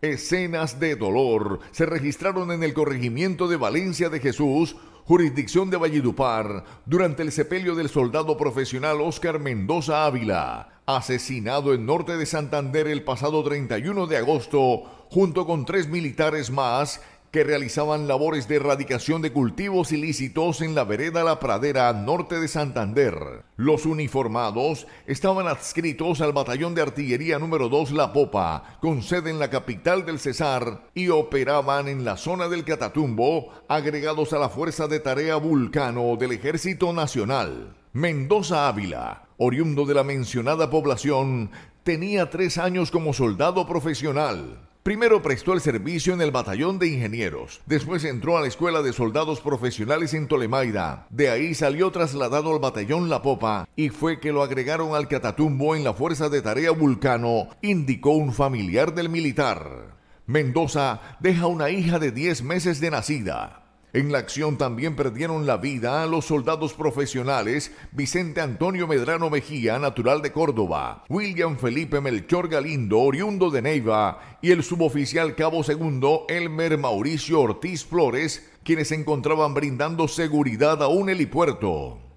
Escenas de dolor se registraron en el corregimiento de Valencia de Jesús, jurisdicción de Valledupar, durante el sepelio del soldado profesional Óscar Mendoza Ávila, asesinado en norte de Santander el pasado 31 de agosto, junto con tres militares más que realizaban labores de erradicación de cultivos ilícitos en la vereda La Pradera, norte de Santander. Los uniformados estaban adscritos al batallón de artillería número 2 La Popa, con sede en la capital del Cesar, y operaban en la zona del Catatumbo, agregados a la Fuerza de Tarea Vulcano del Ejército Nacional. Mendoza Ávila, oriundo de la mencionada población, tenía tres años como soldado profesional Primero prestó el servicio en el batallón de ingenieros, después entró a la escuela de soldados profesionales en Tolemaida, de ahí salió trasladado al batallón La Popa y fue que lo agregaron al Catatumbo en la Fuerza de Tarea Vulcano, indicó un familiar del militar. Mendoza deja una hija de 10 meses de nacida. En la acción también perdieron la vida a los soldados profesionales Vicente Antonio Medrano Mejía, natural de Córdoba, William Felipe Melchor Galindo, oriundo de Neiva, y el suboficial cabo segundo Elmer Mauricio Ortiz Flores, quienes se encontraban brindando seguridad a un helipuerto.